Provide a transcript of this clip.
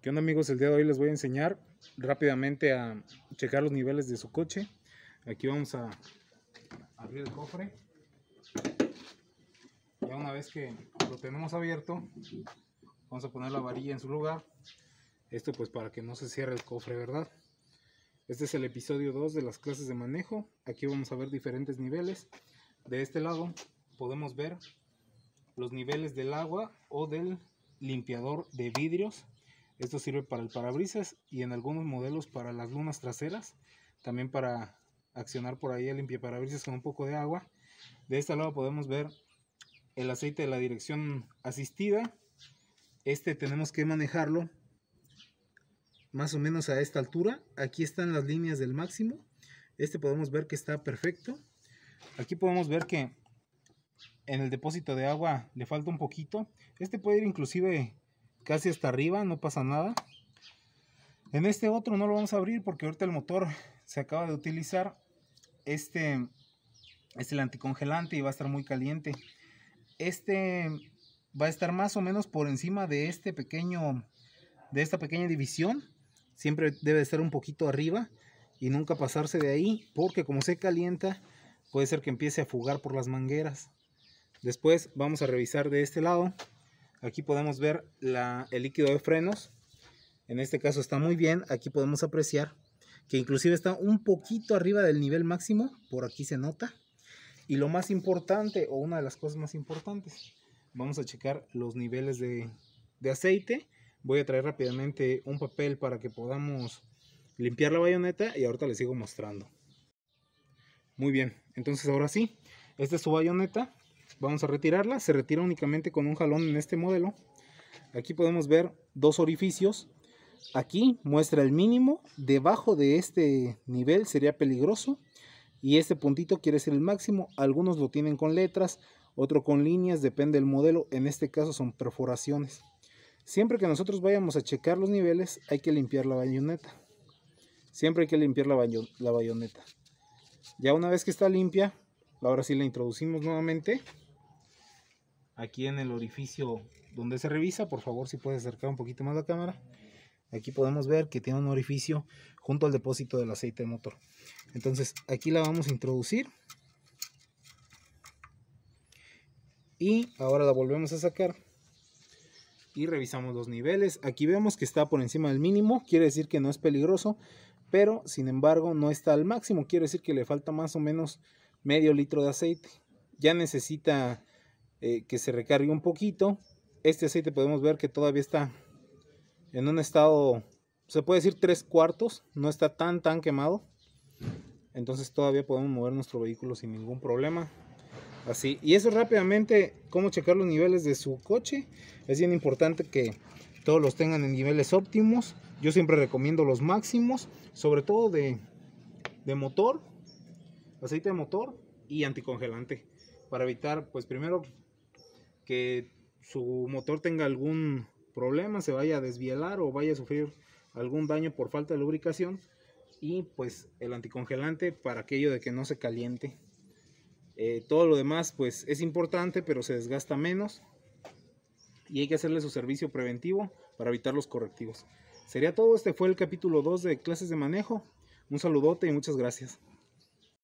¿Qué onda amigos? El día de hoy les voy a enseñar rápidamente a checar los niveles de su coche. Aquí vamos a abrir el cofre. Ya una vez que lo tenemos abierto, vamos a poner la varilla en su lugar. Esto pues para que no se cierre el cofre, ¿verdad? Este es el episodio 2 de las clases de manejo. Aquí vamos a ver diferentes niveles. De este lado podemos ver los niveles del agua o del limpiador de vidrios esto sirve para el parabrisas y en algunos modelos para las lunas traseras, también para accionar por ahí el limpiaparabrisas con un poco de agua. De este lado podemos ver el aceite de la dirección asistida. Este tenemos que manejarlo más o menos a esta altura. Aquí están las líneas del máximo. Este podemos ver que está perfecto. Aquí podemos ver que en el depósito de agua le falta un poquito. Este puede ir inclusive casi hasta arriba, no pasa nada. En este otro no lo vamos a abrir porque ahorita el motor se acaba de utilizar. Este es el anticongelante y va a estar muy caliente. Este va a estar más o menos por encima de este pequeño, de esta pequeña división. Siempre debe estar un poquito arriba y nunca pasarse de ahí porque como se calienta puede ser que empiece a fugar por las mangueras. Después vamos a revisar de este lado. Aquí podemos ver el líquido de frenos. En este caso está muy bien. Aquí podemos apreciar que inclusive está un poquito arriba del nivel máximo. Por aquí se nota. Y lo más importante, o una de las cosas más importantes, vamos a checar los niveles de, de aceite. Voy a traer rápidamente un papel para que podamos limpiar la bayoneta y ahorita les sigo mostrando. Muy bien, entonces ahora sí, esta es su bayoneta. Vamos a retirarla. Se retira únicamente con un jalón en este modelo. Aquí podemos ver dos orificios. Aquí muestra el mínimo. Debajo de este nivel sería peligroso. Y este puntito quiere ser el máximo. Algunos lo tienen con letras, otro con líneas, depende del modelo. En este caso son perforaciones. Siempre que nosotros vayamos a checar los niveles, hay que limpiar la bayoneta. Siempre hay que limpiar la, bayoneta. Ya una vez que está limpia, Ahora sí la introducimos nuevamente. Aquí en el orificio donde se revisa, por favor si puedes acercar un poquito más la cámara. Aquí podemos ver que tiene un orificio junto al depósito del aceite de motor. Entonces aquí la vamos a introducir. Y ahora la volvemos a sacar. Y revisamos los niveles. Aquí vemos que está por encima del mínimo. Quiere decir que no es peligroso. Pero sin embargo no está al máximo. Quiere decir que le falta más o menos medio litro de aceite. Ya necesita eh, que se recargue un poquito. Este aceite podemos ver que todavía está en un estado, se puede decir tres cuartos, no está tan tan quemado. Entonces todavía podemos mover nuestro vehículo sin ningún problema. Así, y eso rápidamente, cómo checar los niveles de su coche. Es bien importante que todos los tengan en niveles óptimos. Yo siempre recomiendo los máximos, sobre todo de, de motor, aceite de motor y anticongelante para evitar, pues primero que su motor tenga algún problema, se vaya a desvielar o vaya a sufrir algún daño por falta de lubricación y pues el anticongelante para aquello de que no se caliente. Eh, todo lo demás pues es importante pero se desgasta menos y hay que hacerle su servicio preventivo para evitar los correctivos. Sería todo, este fue el capítulo 2 de clases de manejo. Un saludote y muchas gracias.